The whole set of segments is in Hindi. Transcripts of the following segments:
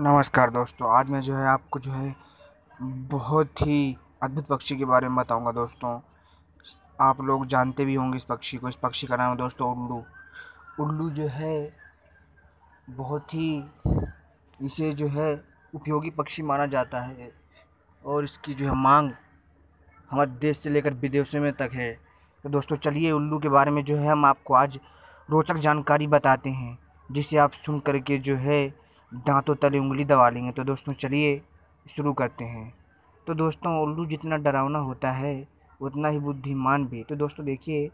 नमस्कार दोस्तों आज मैं जो है आपको जो है बहुत ही अद्भुत पक्षी के बारे में बताऊंगा दोस्तों आप लोग जानते भी होंगे इस पक्षी को इस पक्षी का नाम है दोस्तों उल्लू उल्लू जो है बहुत ही इसे जो है उपयोगी पक्षी माना जाता है और इसकी जो है मांग हमारे देश से लेकर विदेशों में तक है तो दोस्तों चलिए उल्लू के बारे में जो है हम आपको आज रोचक जानकारी बताते हैं जिसे आप सुन करके जो है दांतों तले उंगली दबा लेंगे तो दोस्तों चलिए शुरू करते हैं तो दोस्तों उल्लू जितना डरावना होता है उतना ही बुद्धिमान भी तो दोस्तों देखिए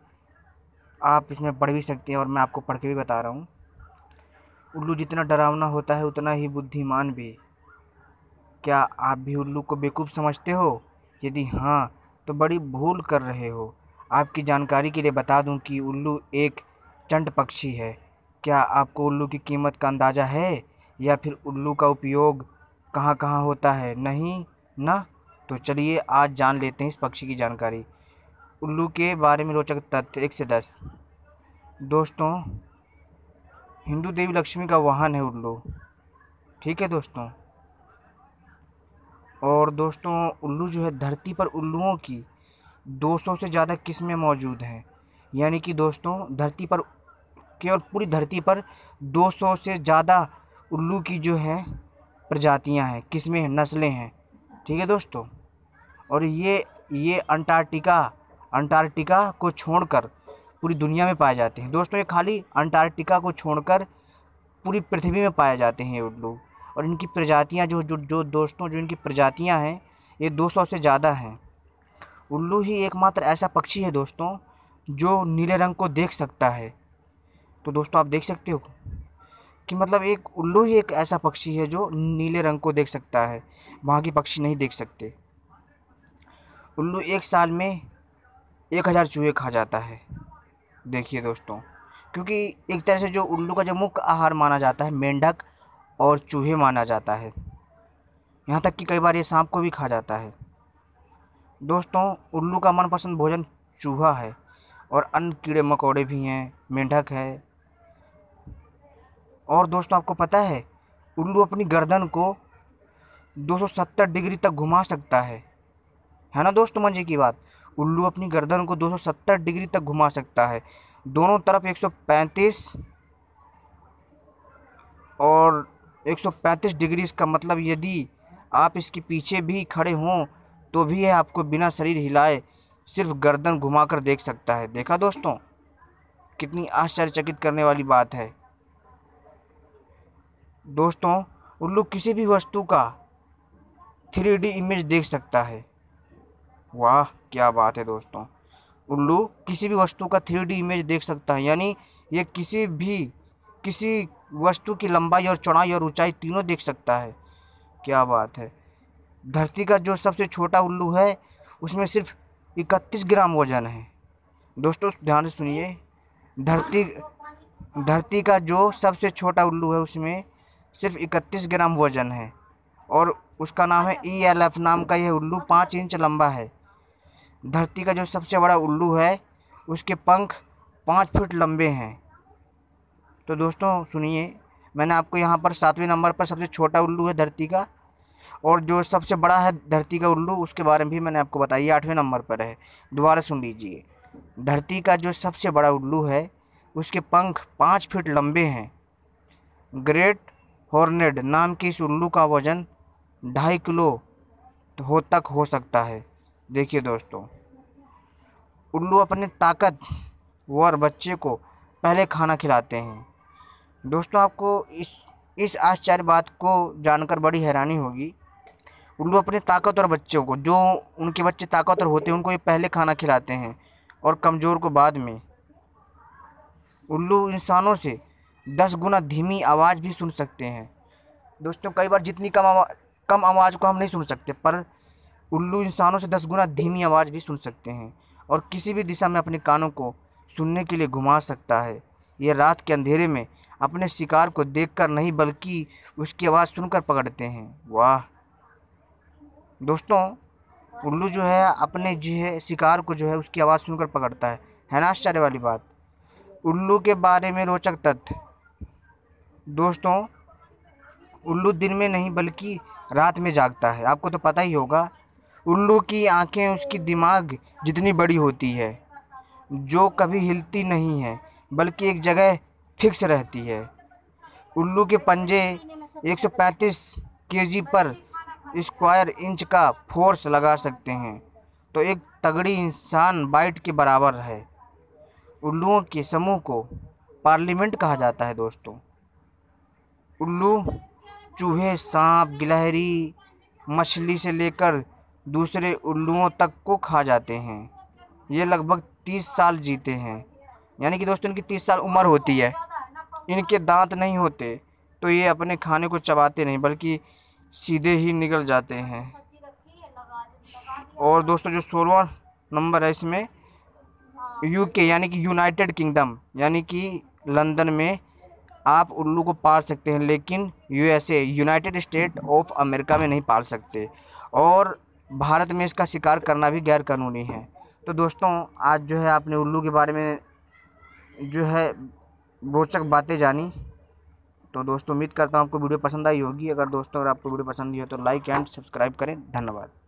आप इसमें पढ़ भी सकते हैं और मैं आपको पढ़ के भी बता रहा हूँ उल्लू जितना डरावना होता है उतना ही बुद्धिमान भी क्या आप भी उल्लू को बेवकूफ़ समझते हो यदि हाँ तो बड़ी भूल कर रहे हो आपकी जानकारी के लिए बता दूं कि उल्लू एक चंड पक्षी है क्या आपको उल्लू की कीमत का अंदाज़ा है या फिर उल्लू का उपयोग कहाँ कहाँ होता है नहीं ना तो चलिए आज जान लेते हैं इस पक्षी की जानकारी उल्लू के बारे में रोचक तथ्य एक से दस दोस्तों हिंदू देवी लक्ष्मी का वाहन है उल्लू ठीक है दोस्तों और दोस्तों उल्लू जो है धरती पर उल्लुओं की 200 से ज़्यादा किस्में मौजूद हैं यानी कि दोस्तों धरती पर केवल पूरी धरती पर 200 से ज़्यादा उल्लू की जो है प्रजातियां हैं किस्में हैं नस्लें हैं ठीक है दोस्तों और ये ये अंटार्कटिका अंटार्कटिका को छोड़कर पूरी दुनिया में पाए जाते हैं दोस्तों ये खाली अंटार्कटिका को छोड़कर पूरी पृथ्वी में पाए जाते हैं ये उल्लू और इनकी प्रजातियाँ जो जो जो दोस्तों जो इनकी प्रजातियाँ हैं ये दो सौ से ज़्यादा हैं उल्लू ही एकमात्र ऐसा पक्षी है दोस्तों जो नीले रंग को देख सकता है तो दोस्तों आप देख सकते हो कि मतलब एक उल्लू ही एक ऐसा पक्षी है जो नीले रंग को देख सकता है बाकी पक्षी नहीं देख सकते उल्लू एक साल में एक हज़ार चूहे खा जाता है देखिए दोस्तों क्योंकि एक तरह से जो उल्लू का जो मुख्य आहार माना जाता है मेंढक और चूहे माना जाता है यहाँ तक कि कई बार ये सांप को भी खा जाता है दोस्तों उल्लू का मनपसंद भोजन चूहा है और अन्य कीड़े मकोड़े भी हैं मेंढक है और दोस्तों आपको पता है उल्लू अपनी गर्दन को 270 डिग्री तक घुमा सकता है है ना दोस्तों मज़े की बात उल्लू अपनी गर्दन को 270 डिग्री तक घुमा सकता है दोनों तरफ 135 और 135 डिग्री इसका मतलब यदि आप इसके पीछे भी खड़े हों तो भी यह आपको बिना शरीर हिलाए सिर्फ गर्दन घुमाकर देख सकता है देखा दोस्तों कितनी आश्चर्यचकित करने वाली बात है दोस्तों उल्लू किसी भी वस्तु का थ्री डी इमेज देख सकता है वाह क्या बात है दोस्तों उल्लू किसी भी वस्तु का थ्री डी इमेज देख सकता है यानी ये किसी भी किसी वस्तु की लंबाई और चौड़ाई और ऊंचाई तीनों देख सकता है क्या बात है धरती का जो सबसे छोटा उल्लू है उसमें सिर्फ इकतीस ग्राम वजन है दोस्तों ध्यान से सुनिए धरती धरती का जो सबसे छोटा उल्लू है उसमें सिर्फ इकतीस ग्राम वजन है और उसका नाम है ई एल एफ नाम का यह उल्लू पाँच इंच लंबा है धरती का जो सबसे बड़ा उल्लू है उसके पंख पाँच फीट लंबे हैं तो दोस्तों सुनिए मैंने आपको यहाँ पर सातवें नंबर पर सबसे छोटा उल्लू है धरती का और जो सबसे बड़ा है धरती का उल्लू उसके बारे में भी मैंने आपको बताया आठवें नंबर पर है दोबारा सुन लीजिए धरती का जो सबसे बड़ा उल्लू है उसके पंख पाँच फीट लंबे हैं ग्रेट हॉर्नेड नाम के इस उल्लू का वज़न ढाई किलो हो तक हो सकता है देखिए दोस्तों उल्लू अपने ताकत और बच्चे को पहले खाना खिलाते हैं दोस्तों आपको इस इस आश्चर्य बात को जानकर बड़ी हैरानी होगी उल्लू अपने ताकतवर बच्चों को जो उनके बच्चे ताकतवर होते हैं उनको ये पहले खाना खिलाते हैं और कमज़ोर को बाद में उल्लू इंसानों से दस गुना धीमी आवाज़ भी सुन सकते हैं दोस्तों कई बार जितनी कम आवा, कम आवाज़ को हम नहीं सुन सकते पर उल्लू इंसानों से दस गुना धीमी आवाज़ भी सुन सकते हैं और किसी भी दिशा में अपने कानों को सुनने के लिए घुमा सकता है ये रात के अंधेरे में अपने शिकार को देखकर नहीं बल्कि उसकी आवाज़ सुनकर पकड़ते हैं वाह दोस्तों उल्लू जो है अपने जो है शिकार को जो है उसकी आवाज़ सुनकर पकड़ता है है ना आश्चर्य वाली बात उल्लू के बारे में रोचक तथ्य दोस्तों उल्लू दिन में नहीं बल्कि रात में जागता है आपको तो पता ही होगा उल्लू की आंखें उसकी दिमाग जितनी बड़ी होती है जो कभी हिलती नहीं है बल्कि एक जगह फिक्स रहती है उल्लू के पंजे 135 केजी पर स्क्वायर इंच का फोर्स लगा सकते हैं तो एक तगड़ी इंसान बाइट के बराबर है उल्लुओं के समूह को पार्लियामेंट कहा जाता है दोस्तों उल्लू चूहे सांप गिलहरी मछली से लेकर दूसरे उल्लुओं तक को खा जाते हैं ये लगभग तीस साल जीते हैं यानी कि दोस्तों इनकी तीस साल उम्र होती है इनके दांत नहीं होते तो ये अपने खाने को चबाते नहीं बल्कि सीधे ही निकल जाते हैं और दोस्तों जो सोलवा नंबर है इसमें यूके यानी कि यूनाइटेड किंगडम यानी कि लंदन में आप उल्लू को पाल सकते हैं लेकिन USA United State of America में नहीं पाल सकते और भारत में इसका शिकार करना भी गैरकानूनी है तो दोस्तों आज जो है आपने उल्लू के बारे में जो है रोचक बातें जानी तो दोस्तों उम्मीद करता हूँ आपको वीडियो पसंद आई होगी अगर दोस्तों अगर आपको वीडियो पसंद आई हो तो लाइक एंड सब्सक्राइब करें धन्यवाद